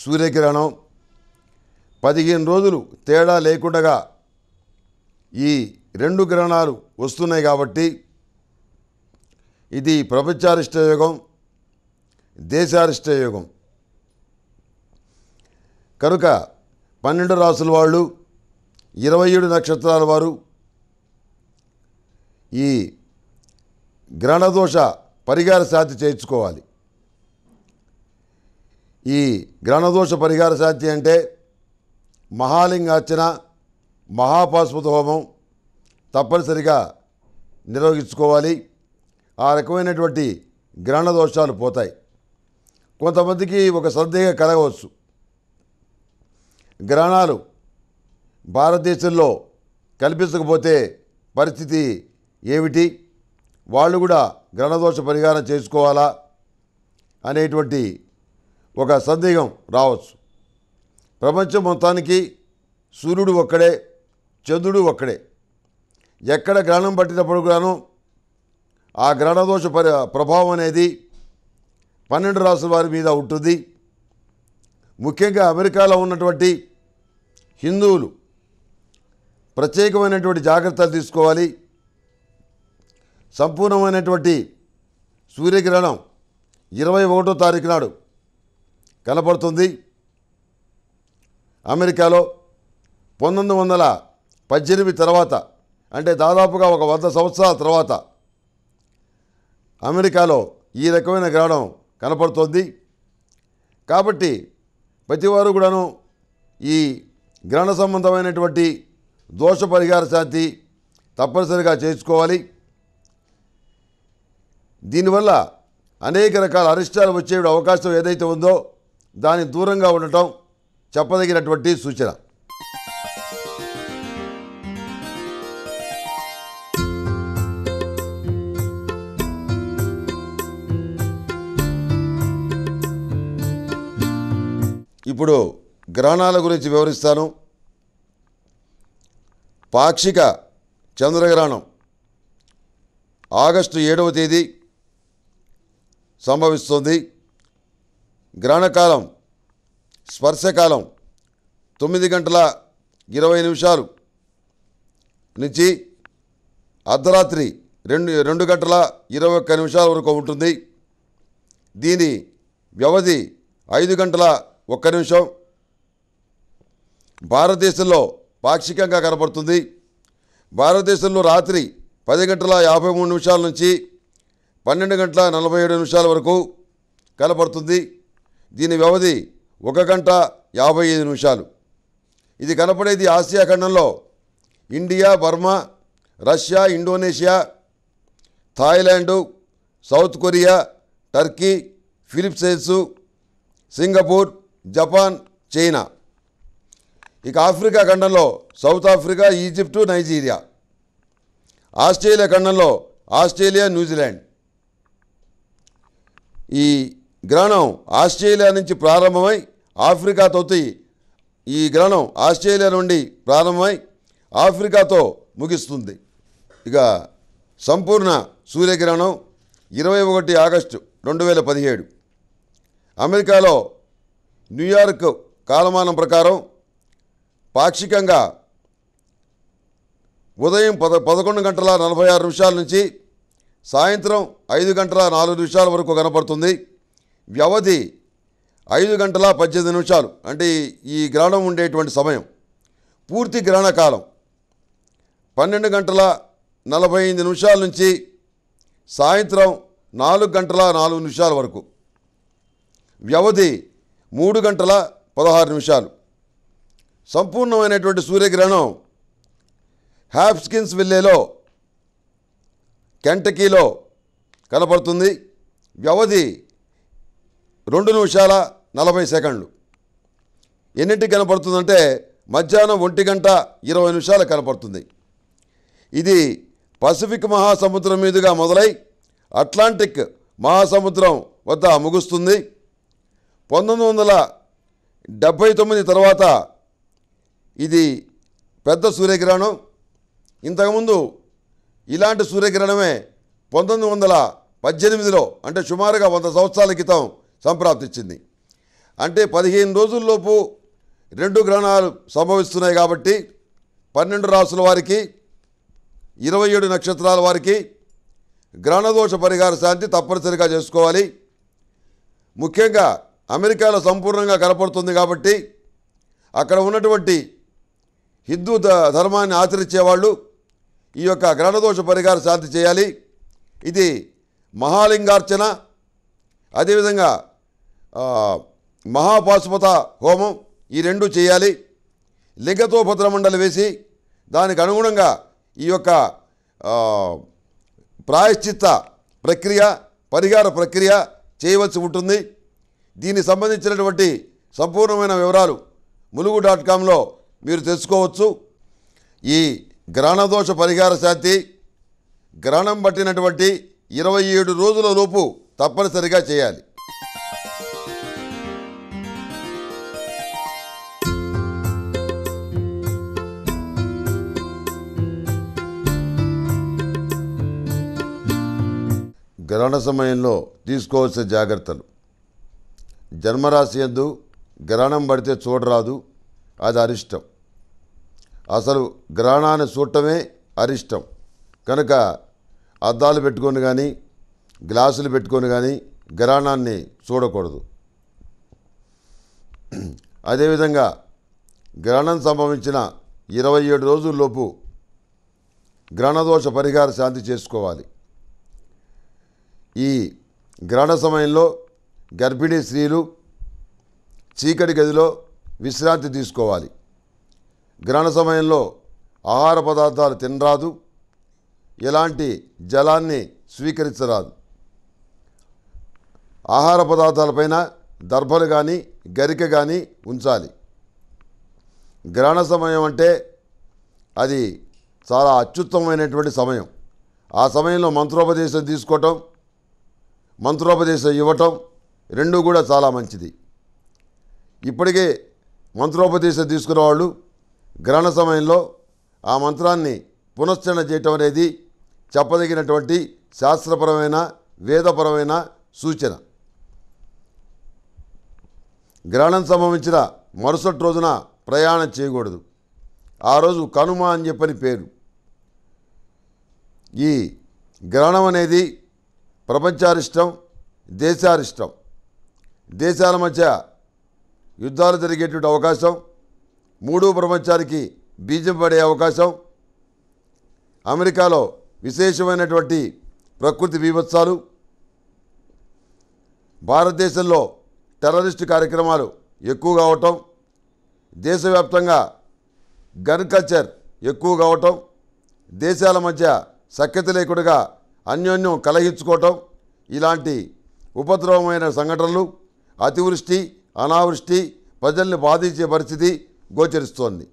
సూర్యకిరణం పదిహేను రోజులు తేడా లేకుండగా ఈ రెండు గ్రహణాలు వస్తున్నాయి కాబట్టి ఇది ప్రపంచారిష్ట యోగం దేశారిష్ట యోగం కనుక పన్నెండు రాసుల వాళ్ళు ఇరవై ఏడు నక్షత్రాల వారు ఈ గ్రహణదోష పరిహార సాధ్య చేర్చుకోవాలి ఈ గ్రహణదోష పరిహార శాంతి అంటే మహాలింగార్చన మహాపాశుపతి హోమం తప్పనిసరిగా నిర్వహించుకోవాలి ఆ రకమైనటువంటి గ్రహణ దోషాలు పోతాయి కొంతమందికి ఒక సందేహం కలగవచ్చు గ్రహణాలు భారతదేశంలో కల్పించకపోతే పరిస్థితి ఏమిటి వాళ్ళు కూడా గ్రహణదోష పరిహారం చేసుకోవాలా అనేటువంటి ఒక సందేహం రావచ్చు ప్రపంచం మొత్తానికి సూర్యుడు ఒక్కడే చంద్రుడు ఒక్కడే ఎక్కడ గ్రహణం పట్టినప్పుడు గాను ఆ గ్రహణదోష పరి ప్రభావం అనేది పన్నెండు రాసుల వారి మీద ఉంటుంది ముఖ్యంగా అమెరికాలో ఉన్నటువంటి హిందువులు ప్రత్యేకమైనటువంటి జాగ్రత్తలు తీసుకోవాలి సంపూర్ణమైనటువంటి సూర్యగ్రహణం ఇరవై ఒకటో తారీఖు నాడు కనపడుతుంది అమెరికాలో పంతొమ్మిది వందల పద్దెనిమిది తర్వాత అంటే దాదాపుగా ఒక వంద సంవత్సరాల తర్వాత అమెరికాలో ఈ రకమైన గ్రహణం కనపడుతోంది కాబట్టి ప్రతివారు కూడాను ఈ గ్రహణ సంబంధమైనటువంటి దోష పరిహార శాంతి తప్పనిసరిగా చేర్చుకోవాలి దీనివల్ల అనేక రకాల అరిష్టాలు వచ్చే అవకాశం ఏదైతే ఉందో దాని దూరంగా ఉండటం చెప్పదగినటువంటి సూచన ఇప్పుడు గ్రహణాల గురించి వివరిస్తాను పాక్షిక చంద్రగ్రహణం ఆగస్టు ఏడవ తేదీ సంభవిస్తుంది గ్రహణకాలం స్పర్శకాలం తొమ్మిది గంటల ఇరవై నిమిషాలు నుంచి అర్ధరాత్రి రెండు రెండు గంటల ఇరవై ఒక్క నిమిషాల వరకు ఉంటుంది దీని వ్యవధి ఐదు గంటల ఒక్క నిమిషం భారతదేశంలో పాక్షికంగా కనపడుతుంది భారతదేశంలో రాత్రి పది గంటల యాభై మూడు నిమిషాల నుంచి పన్నెండు గంటల నలభై ఏడు నిమిషాల వరకు కనపడుతుంది దీని వ్యవధి ఒక గంట యాభై ఐదు నిమిషాలు ఇది కనపడేది ఆసియా ఖండంలో India Burma Russia Indonesia Thailand South Korea Turkey Philippines Singapore Japan China ఇక ఆఫ్రికా ఖండంలో South Africa Egypt Nigeria Australia ఖండంలో ఆస్ట్రేలియా న్యూజిలాండ్ ఈ గ్రహణం ఆస్ట్రేలియా నుంచి ప్రారంభమై ఆఫ్రికాతో ఈ గ్రహణం ఆస్ట్రేలియా నుండి ప్రారంభమై ఆఫ్రికాతో ముగిస్తుంది ఇక సంపూర్ణ సూర్యగ్రహణం ఇరవై ఒకటి ఆగస్టు రెండు వేల పదిహేడు అమెరికాలో న్యూయార్క్ కాలమానం ప్రకారం పాక్షికంగా ఉదయం పద పదకొండు గంటల నలభై ఆరు నిమిషాల నుంచి సాయంత్రం ఐదు గంటల నాలుగు నిమిషాల వరకు కనపడుతుంది వ్యవధి ఐదు గంటల పద్దెనిమిది నిమిషాలు అంటే ఈ గ్రహణం ఉండేటువంటి సమయం పూర్తి గ్రహణ కాలం పన్నెండు గంటల నలభై ఐదు నిమిషాల నుంచి సాయంత్రం నాలుగు గంటల నాలుగు నిమిషాల వరకు వ్యవధి మూడు గంటల పదహారు నిమిషాలు సంపూర్ణమైనటువంటి సూర్యగ్రహణం హ్యాప్స్కిన్స్ విల్లేలో కెంటకీలో కనపడుతుంది వ్యవధి రెండు నిమిషాల నలభై సెకండ్లు ఎన్నింటికి కనపడుతుందంటే మధ్యాహ్నం ఒంటి గంట ఇరవై నిమిషాలు కనపడుతుంది ఇది పసిఫిక్ మహాసముద్రం మీదుగా మొదలై అట్లాంటిక్ మహాసముద్రం వద్ద ముగుస్తుంది పంతొమ్మిది వందల డెబ్భై తొమ్మిది తర్వాత ఇది పెద్ద సూర్యగ్రహణం ఇంతకుముందు ఇలాంటి సూర్యగ్రహణమే పంతొమ్మిది వందల పద్దెనిమిదిలో అంటే సుమారుగా వంద సంవత్సరాల క్రితం ఇచ్చింది అంటే పదిహేను రోజుల్లోపు రెండు గ్రహణాలు సంభవిస్తున్నాయి కాబట్టి పన్నెండు రాసుల వారికి ఇరవై ఏడు నక్షత్రాల వారికి గ్రహణదోష పరిహార శాంతి తప్పనిసరిగా చేసుకోవాలి ముఖ్యంగా అమెరికాలో సంపూర్ణంగా కనపడుతుంది కాబట్టి అక్కడ ఉన్నటువంటి హిందూ ధర్మాన్ని ఆచరించేవాళ్ళు ఈ యొక్క గ్రహణదోష పరిహార శాంతి చేయాలి ఇది మహాలింగార్చన అదేవిధంగా మహాపాశుపత హోమం ఈ రెండు చేయాలి లింగతో మండలి వేసి దానికి అనుగుణంగా ఈ యొక్క ప్రాయశ్చిత్త ప్రక్రియ పరిహార ప్రక్రియ చేయవలసి ఉంటుంది దీనికి సంబంధించినటువంటి సంపూర్ణమైన వివరాలు ములుగు డాట్ కామ్లో మీరు తెలుసుకోవచ్చు ఈ గ్రహణదోష పరిహార శాంతి గ్రహణం పట్టినటువంటి ఇరవై ఏడు రోజుల లోపు తప్పనిసరిగా చేయాలి గ్రహణ సమయంలో తీసుకోవాల్సిన జాగ్రత్తలు జన్మరాశి ఎందు గ్రహణం పడితే చూడరాదు అది అరిష్టం అసలు గ్రహణాన్ని చూడటమే అరిష్టం కనుక అద్దాలు పెట్టుకొని కానీ గ్లాసులు పెట్టుకొని కానీ గ్రహణాన్ని చూడకూడదు అదేవిధంగా గ్రహణం సంభవించిన ఇరవై ఏడు రోజుల్లోపు గ్రహణదోష పరిహార శాంతి చేసుకోవాలి ఈ గ్రహణ సమయంలో గర్భిణీ స్త్రీలు చీకటి గదిలో విశ్రాంతి తీసుకోవాలి గ్రహణ సమయంలో ఆహార పదార్థాలు తినరాదు ఎలాంటి జలాన్ని స్వీకరించరాదు ఆహార పదార్థాలపైన దర్భలు కానీ గరిక కానీ ఉంచాలి గ్రహణ సమయం అంటే అది చాలా అత్యుత్తమమైనటువంటి సమయం ఆ సమయంలో మంత్రోపదేశం తీసుకోవటం మంత్రోపదేశం ఇవ్వటం రెండు కూడా చాలా మంచిది ఇప్పటికే మంత్రోపదేశం తీసుకున్న వాళ్ళు గ్రహణ సమయంలో ఆ మంత్రాన్ని పునశ్చరణ చేయటం అనేది చెప్పదగినటువంటి శాస్త్రపరమైన వేదపరమైన సూచన గ్రహణం సంభవించిన మరుసటి రోజున ప్రయాణం చేయకూడదు ఆ రోజు కనుమ అని చెప్పని పేరు ఈ గ్రహణం అనేది ప్రపంచారిష్టం దేశారిష్టం దేశాల మధ్య యుద్ధాలు జరిగేటువంటి అవకాశం మూడో ప్రపంచానికి బీజం పడే అవకాశం అమెరికాలో విశేషమైనటువంటి ప్రకృతి విభత్సాలు భారతదేశంలో టెర్రరిస్టు కార్యక్రమాలు ఎక్కువగా అవటం దేశవ్యాప్తంగా గన్ కల్చర్ ఎక్కువగా అవటం దేశాల మధ్య సఖ్యత లేకుండా అన్యోన్యం కలహించుకోవటం ఇలాంటి ఉపద్రవమైన సంఘటనలు అతివృష్టి అనావృష్టి ప్రజల్ని బాధించే పరిస్థితి గోచరిస్తోంది